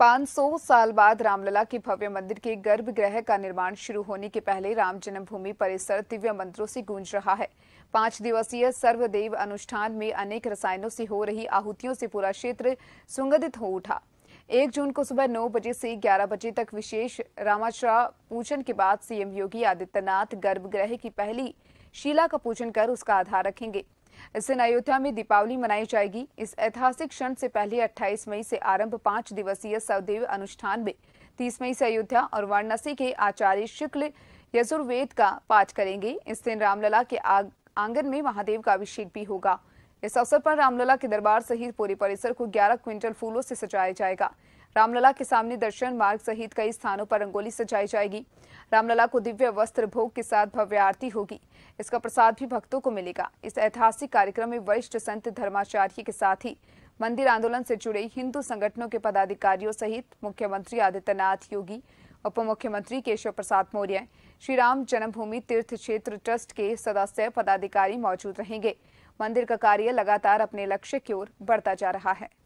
500 साल बाद रामलला के भव्य मंदिर के गर्भगृह का निर्माण शुरू होने के पहले राम जन्मभूमि परिसर दिव्य मंत्रों से गूंज रहा है पांच दिवसीय सर्वदेव अनुष्ठान में अनेक रसायनों से हो रही आहुतियों से पूरा क्षेत्र सुगंधित हो उठा एक जून को सुबह नौ बजे से ग्यारह बजे तक विशेष रामाचरा पूजन के बाद सीएम योगी आदित्यनाथ गर्भगृह की पहली शिला का पूजन कर उसका आधार रखेंगे इस दिन अयोध्या में दीपावली मनाई जाएगी इस ऐतिहासिक क्षण से पहले 28 मई से आरंभ पांच दिवसीय सवदेव अनुष्ठान में 30 मई से अयोध्या और वाराणसी के आचार्य शुक्ल यजुर्वेद का पाठ करेंगे इस दिन रामलला के आंगन में महादेव का अभिषेक भी होगा इस अवसर पर रामलला के दरबार सहित पूरे परिसर को 11 क्विंटल फूलों से सजाया जाएगा रामलला के सामने दर्शन मार्ग सहित कई स्थानों पर रंगोली सजाई जाएगी रामलला को दिव्य वस्त्र भोग के साथ भव्य आरती होगी इसका प्रसाद भी भक्तों को मिलेगा इस ऐतिहासिक कार्यक्रम में वरिष्ठ संत धर्माचार्य के साथ ही मंदिर आंदोलन से जुड़े हिंदू संगठनों के पदाधिकारियों सहित मुख्यमंत्री आदित्यनाथ योगी उप मुख्यमंत्री केशव प्रसाद मौर्य श्री राम जन्मभूमि तीर्थ क्षेत्र ट्रस्ट के सदस्य पदाधिकारी मौजूद रहेंगे मंदिर का कार्य लगातार अपने लक्ष्य की ओर बढ़ता जा रहा है